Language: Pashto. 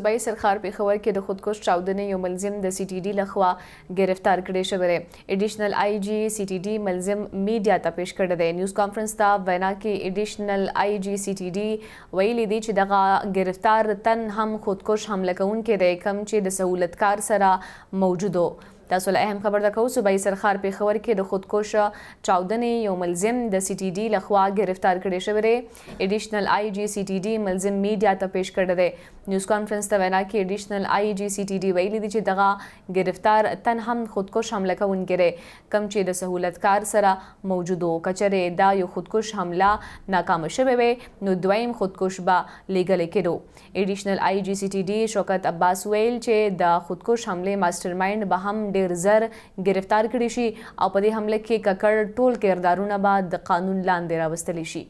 صوبایي سرخار پیښور کې د خودکش چاودنې یو ملزم د سی ټي ډي لخوا گرفتار کړی شوی دی اډیشنل آی جی سی ټي ډي ملزم میډیا ته پیښ کړی دی نیوز کانفرنس ته وینا کې اډیشنل آی جی سی ټي ډي ویلي دی چې دغه گرفتار تن هم خودکش حمله کوونکی دی کم چې د سہولتکار سره موجودو تاسو له اهم خبر درکو صوبایي سرخار پیښور کې د خودکوشه چاودنې یو ملزم د سی ټي ډي لخوا گرفتار کړی شوی دی اډیشنل آی جی سی ټي ډي ملزم میډیا ته پیښ کړی دی نیوز کانفرنس ته وینا کې اډیشنل آی جی سی ټي ډي ویلي دی چې دغه گرفتار تن هم خودکوش حمله کوونکی دی کم چې د سہولت کار سره موجودو کچره دا یو خودکوش حمله ناکام شوی وي نو دویم خودکوش با لیګل کېدو اډیشنل آی جی سی ټي ډي شوکت عباس ویل چې د خودکوش حمله ماستر مایند به هم ډیر زر گرفتار کړي شي او په دې حمله کې ککړ ټول کردارونه به د قانون لاندې راوستل شي